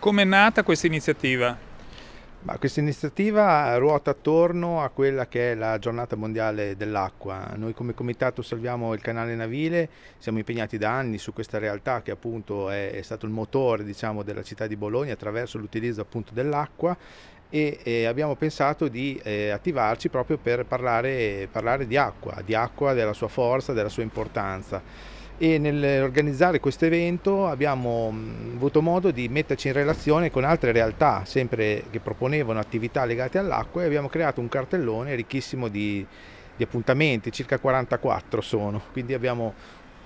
Come è nata questa iniziativa? questa iniziativa ruota attorno a quella che è la giornata mondiale dell'acqua. Noi come comitato salviamo il canale navile, siamo impegnati da anni su questa realtà che appunto è, è stato il motore diciamo, della città di Bologna attraverso l'utilizzo appunto dell'acqua e eh, abbiamo pensato di eh, attivarci proprio per parlare, parlare, di acqua, di acqua, della sua forza, della sua importanza. E nell'organizzare questo evento abbiamo avuto modo di metterci in relazione con altre realtà, sempre che proponevano attività legate all'acqua e abbiamo creato un cartellone ricchissimo di, di appuntamenti, circa 44 sono, quindi abbiamo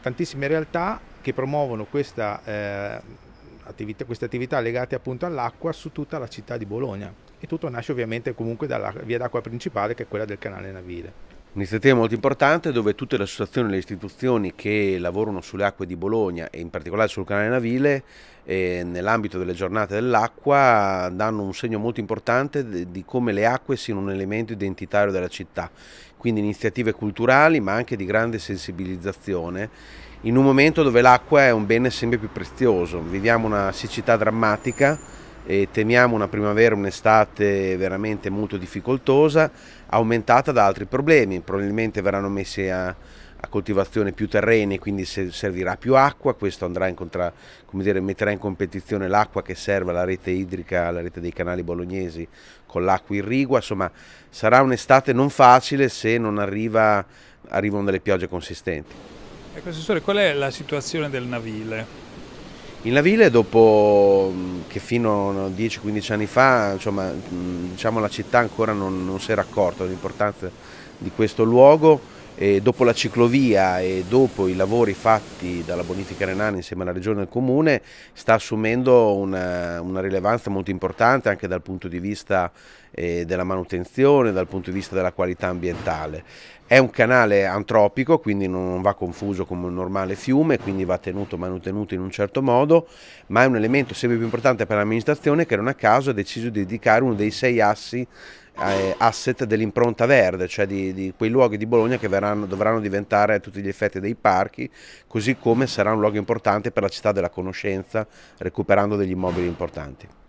tantissime realtà che promuovono questa... Eh, Attività, queste attività legate appunto all'acqua su tutta la città di Bologna e tutto nasce ovviamente comunque dalla via d'acqua principale che è quella del canale Navile. Un'iniziativa molto importante dove tutte le associazioni e le istituzioni che lavorano sulle acque di Bologna e in particolare sul canale Navile eh, nell'ambito delle giornate dell'acqua danno un segno molto importante di come le acque siano un elemento identitario della città, quindi iniziative culturali ma anche di grande sensibilizzazione in un momento dove l'acqua è un bene sempre più prezioso, viviamo una siccità drammatica e temiamo una primavera, un'estate veramente molto difficoltosa, aumentata da altri problemi, probabilmente verranno messi a, a coltivazione più terreni, quindi servirà più acqua, questo in dire, metterà in competizione l'acqua che serve alla rete idrica, alla rete dei canali bolognesi con l'acqua irrigua, insomma sarà un'estate non facile se non arriva, arrivano delle piogge consistenti. Ecco, Assessore, qual è la situazione del Navile? Il Navile dopo che fino a 10-15 anni fa insomma, diciamo, la città ancora non, non si era accorta dell'importanza di questo luogo e dopo la ciclovia e dopo i lavori fatti dalla Bonifica Renana insieme alla Regione e al Comune sta assumendo una, una rilevanza molto importante anche dal punto di vista eh, della manutenzione, dal punto di vista della qualità ambientale. È un canale antropico, quindi non va confuso come un normale fiume, quindi va tenuto manutenuto in un certo modo, ma è un elemento sempre più importante per l'amministrazione che non a caso ha deciso di dedicare uno dei sei assi eh, asset dell'impronta verde, cioè di, di, quei luoghi di Bologna che verranno, dovranno diventare a tutti gli effetti dei parchi, così come sarà un luogo importante per la città della conoscenza, recuperando degli immobili importanti.